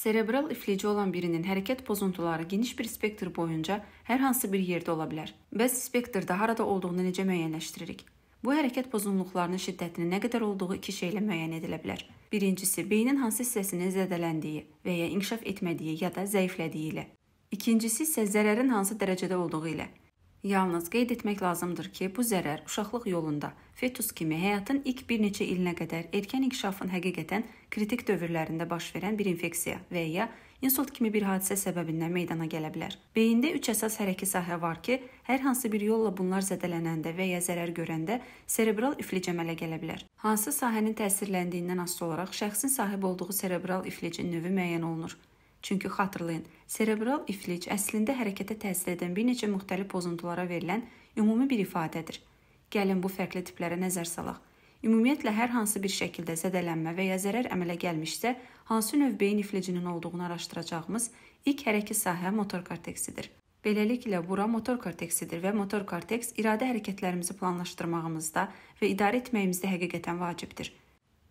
Serebral iflici olan birinin hərəkət pozuntuları geniş bir spektr boyunca hər hansı bir yerdə ola bilər. Bəs spektrdə harada olduğunu necə müəyyənləşdiririk? Bu hərəkət pozğunluqlarının şiddətinin nə qədər olduğu iki şeylə müəyyən edilə bilər. Birincisi, beynin hansı hissəsinin zədələndiyi və ya inkişaf etmədiyi ya da zəiflədiyi ilə. İkincisi isə zərərin hansı dərəcədə olduğu ilə. Yalnız qeyd etmək lazımdır ki, bu zərər uşaqlıq yolunda fetus kimi həyatın ilk bir neçə ilinə qədər erkən inkişafın həqiqətən kritik dövrlərində baş verən bir infeksiya və ya insult kimi bir hadisə səbəbindən meydana gələ bilər. Beyində 3 əsas hərəkət sahə var ki, hər hansı bir yolla bunlar zədələnəndə və ya zərər görəndə serebral iflic əmələ gələ bilər. Hansı sahənin təsirləndiyindən asılı olaraq şəxsin sahib olduğu serebral iflicin növü müəyyən olunur. Çünki xatırlayın, serebral iflic əslində hərəkətə təsir edən bir neçə müxtəlif pozuntulara verilən ümumi bir ifadədir. Gəlin bu fərqli tiplərə nəzər salaq. Ümumiyyətlə hər hansı bir şəkildə zədələnmə və ya zərər əmələ gəlmişsə, hansı növ beyin iflicinin olduğunu araşdıracağımız ilk hərəkət sahə motor korteksidir. Beləliklə, bura motor korteksidir və motor korteks iradə hərəkətlərimizi planlaşdırmağımızda və idarə etməyimizdə həqiqətən vacibdir.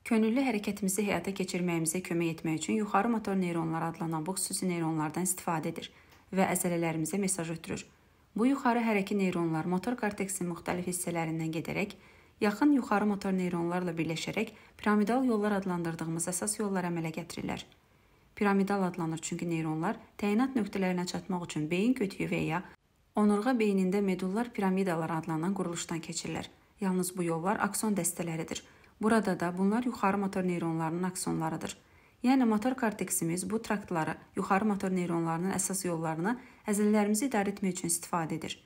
Könüllü hərəkətimizi həyata keçirməyimizə kömək etmək üçün yuxarı motor neyronlar adlanan bu xüsusi neyronlardan istifadə edir və əzələlərimizə mesaj ötürür. Bu yuxarı hərəki neyronlar motor korteksin müxtəlif hissələrindən gedərək yaxın yuxarı motor neyronlarla birləşərək piramidal yollar adlandırdığımız əsas yollar əmələ gətirirlər. Piramidal adlanır çünki neyronlar təyinat nöqtələrinə çatmaq üçün beyin kütüyü və ya onurğa beynində medullar piramidalar adlanan quruluşdan keçirlər. Yalnız bu yollar akson dəstələridir. Burada da bunlar yuxarı motor neyronlarının aksonlarıdır. Yəni motor korteksimiz bu traktları yuxarı motor neyronlarının əsas yollarını əzələlərimizi idarə etmək üçün istifadə edir.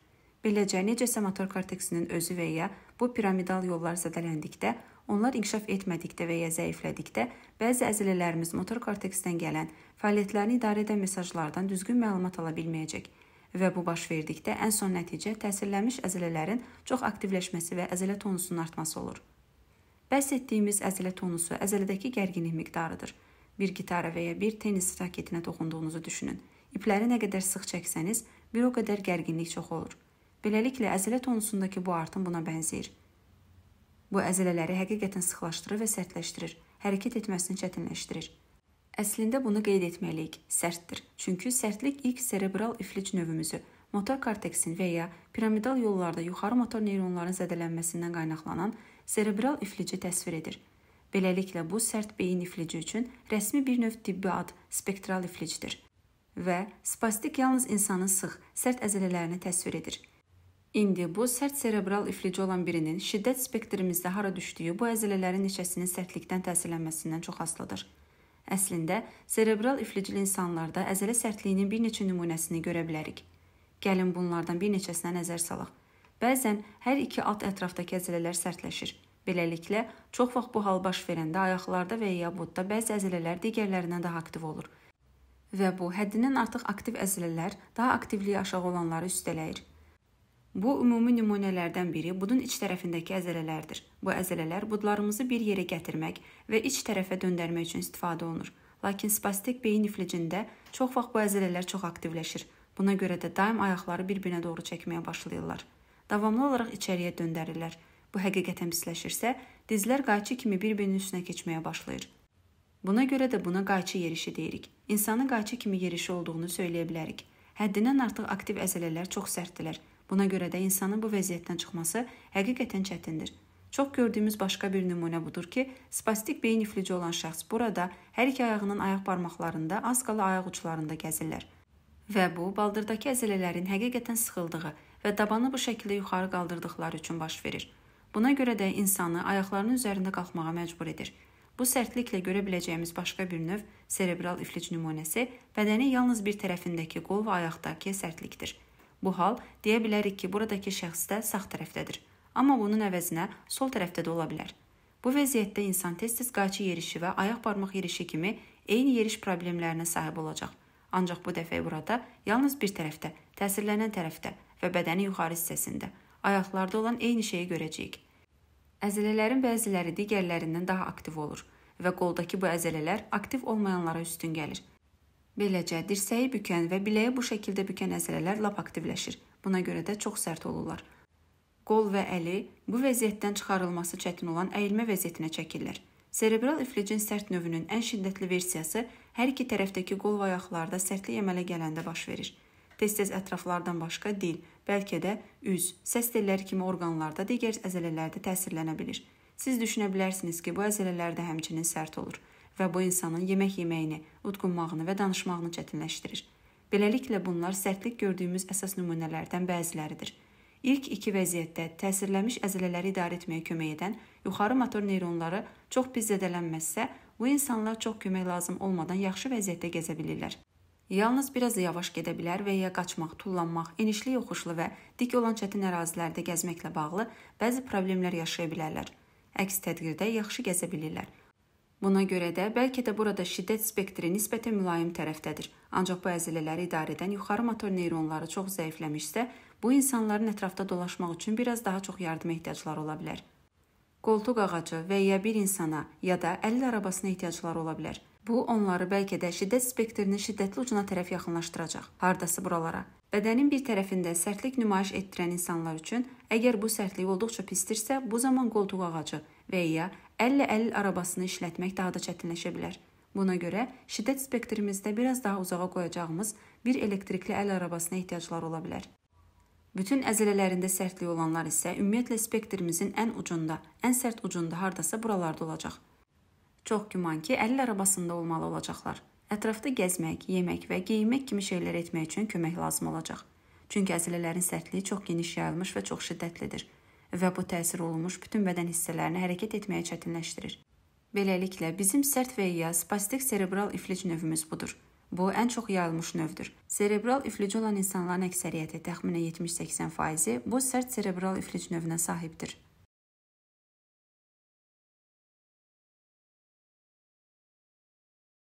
Beləcə necəsə motor korteksinin özü və ya bu piramidal yollar zədələndikdə, onlar inkişaf etmədikdə və ya zəiflədikdə bəzi əzələlərimiz motor korteksdən gələn fəaliyyətlərini idarə edən mesajlardan düzgün məlumat ala bilməyəcək və bu baş verdikdə ən son nəticə təsirlənmiş əzələlərin çox aktivləşməsi və əzələ tonusunun artması olur. Bəhs etdiyimiz əzələ tonusu əzələdəki gərginlik miqdarıdır. Bir gitara və ya bir tennis raketinə toxunduğunuzu düşünün. İpləri nə qədər sıx çəksəniz, bir o qədər gərginlik çox olur. Beləliklə əzələ tonusundakı bu artım buna bənzəyir. Bu əzələləri həqiqətən sıxlaşdırır və sərtləşdirir, hərəkət etməsini çətinləşdirir. Əslində bunu qeyd etməliyik. Sərtdir. Çünki sərtlik ilk serebral iflic növümüzü, motor korteksin və ya piramidal yollarda yuxarı motor neyronların zədələnməsindən qaynaqlanan serebral iflici təsvir edir. Beləliklə bu sərt beyin iflici üçün rəsmi bir növ tibbi ad spektral iflicidir və spastik yalnız insanın sıx, sərt əzələlərini təsvir edir. İndi bu sərt serebral iflici olan birinin şiddət spektrimizdə hara düşdüyü bu əzələlərin neçəsinin sərtlikdən təsirlənməsindən çox asılıdır. Əslində, serebral iflicili insanlarda əzələ sərtliyinin bir neçə nümunəsini görə bilərik. Gəlin bunlardan bir neçəsinə nəzər salaq. Bəzən hər iki at ətrafdakı əzələlər sərtləşir. Beləliklə, çox vaxt bu hal baş verəndə ayaqlarda və ya budda bəzi əzələlər digərlərindən daha aktiv olur və bu həddindən artıq aktiv əzələlər daha aktivliyi aşağı olanları üstələyir. Bu ümumi nümunələrdən biri budun iç tərəfindəki əzələlərdir. Bu əzələlər budlarımızı bir yerə gətirmək və iç tərəfə döndərmək üçün istifadə olunur. Lakin spastik beyin iflicində çox vaxt bu əzələlər çox aktivləşir. Buna görə də daim ayaqları bir-birinə doğru çəkməyə başlayırlar davamlı olaraq içəriyə döndərirlər. Bu həqiqətə misləşirsə, dizlər qayçı kimi bir-birinin üstünə keçməyə başlayır. Buna görə də buna qayçı yerişi deyirik. İnsanın qayçı kimi yerişi olduğunu söyləyə bilərik. Həddindən artıq aktiv əzələlər çox sərtdirlər. Buna görə də insanın bu vəziyyətdən çıxması həqiqətən çətindir. Çox gördüyümüz başqa bir nümunə budur ki, spastik beyin iflici olan şəxs burada hər iki ayağının ayaq barmaqlarında, az qala ayaq uçlarında gəzirlər. Və bu baldırdakı əzələlərin həqiqətən sıxıldığı və dabanı bu şəkildə yuxarı qaldırdıqları üçün baş verir. Buna görə də insanı ayaqlarının üzərində qalxmağa məcbur edir. Bu sərtliklə görə biləcəyimiz başqa bir növ serebral iflic nümunəsi bədənin yalnız bir tərəfindəki qol və ayaqdakı sərtlikdir. Bu hal deyə bilərik ki, buradakı şəxs də sağ tərəfdədir, amma bunun əvəzinə sol tərəfdə də ola bilər. Bu vəziyyətdə insan tez-tez qayçı yerişi və ayaq barmaq yerişi kimi eyni yeriş problemlərinə sahib olacaq. Ancaq bu dəfə burada yalnız bir tərəfdə, təsirlənən tərəfdə və bədənin yuxarı hissəsində. Ayaqlarda olan eyni şeyi görəcəyik. Əzələlərin bəziləri digərlərindən daha aktiv olur və qoldakı bu əzələlər aktiv olmayanlara üstün gəlir. Beləcə dirsəyi bükən və biləyi bu şəkildə bükən əzələlər lap aktivləşir. Buna görə də çox sərt olurlar. Qol və əli bu vəziyyətdən çıxarılması çətin olan əyilmə vəziyyətinə çəkirlər. Serebral iflicin sərt növünün ən şiddətli versiyası hər iki tərəfdəki qol və ayaqlarda sərtlik əmələ gələndə baş verir tez-tez ətraflardan başqa dil, bəlkə də üz, səs telləri kimi orqanlarda digər əzələlərdə təsirlənə bilir. Siz düşünə bilərsiniz ki, bu əzələlər də həmçinin sərt olur və bu insanın yemək yeməyini, udqunmağını və danışmağını çətinləşdirir. Beləliklə bunlar sərtlik gördüyümüz əsas nümunələrdən bəziləridir. İlk iki vəziyyətdə təsirlənmiş əzələləri idarə etməyə kömək edən yuxarı motor neyronları çox pis zədələnməzsə, bu insanlar çox kömək lazım olmadan yaxşı vəziyyətdə gəzə bilirlər. Yalnız biraz yavaş gedə bilər və ya qaçmaq, tullanmaq, enişli yoxuşlu və dik olan çətin ərazilərdə gəzməklə bağlı bəzi problemlər yaşaya bilərlər. Əks təqdirdə yaxşı gəzə bilirlər. Buna görə də bəlkə də burada şiddət spektri nisbətən mülayim tərəfdədir. Ancaq bu əzələləri idarə edən yuxarı motor neyronları çox zəifləmişsə, bu insanların ətrafda dolaşmaq üçün biraz daha çox yardıma ehtiyacları ola bilər. Qoltuq ağacı və ya bir insana ya da əlil arabasına ehtiyacları ola bilər. Bu onları bəlkə də şiddət spektrinin şiddətli ucuna tərəf yaxınlaşdıracaq. Hardasa buralara. Bədənin bir tərəfində sərtlik nümayiş etdirən insanlar üçün, əgər bu sərtlik olduqca pisdirsə, bu zaman qoltuq ağacı və ya əllə əl arabasını işlətmək daha da çətinləşə bilər. Buna görə şiddət spektrimizdə biraz daha uzağa qoyacağımız bir elektrikli əl arabasına ehtiyaclar ola bilər. Bütün əzələlərində sərtlik olanlar isə ümumiyyətlə spektrimizin ən ucunda, ən sərt ucunda hardasa buralarda olacaq. Çox güman ki, əlil arabasında olmalı olacaqlar. Ətrafda gəzmək, yemək və geyinmək kimi şeylər etmək üçün kömək lazım olacaq. Çünki əzələlərin sərtliyi çox geniş yayılmış və çox şiddətlidir və bu təsir olunmuş bütün bədən hissələrini hərəkət etməyə çətinləşdirir. Beləliklə, bizim sərt və ya spastik serebral iflic növümüz budur. Bu ən çox yayılmış növdür. Serebral iflici olan insanların əksəriyyəti, təxminən 70-80%-i bu sərt serebral iflic növünə sahibdir.